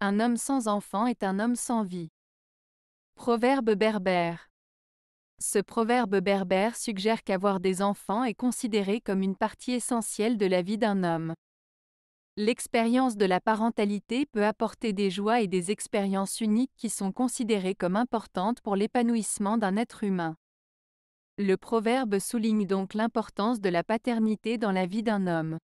Un homme sans enfant est un homme sans vie. Proverbe berbère. Ce proverbe berbère suggère qu'avoir des enfants est considéré comme une partie essentielle de la vie d'un homme. L'expérience de la parentalité peut apporter des joies et des expériences uniques qui sont considérées comme importantes pour l'épanouissement d'un être humain. Le proverbe souligne donc l'importance de la paternité dans la vie d'un homme.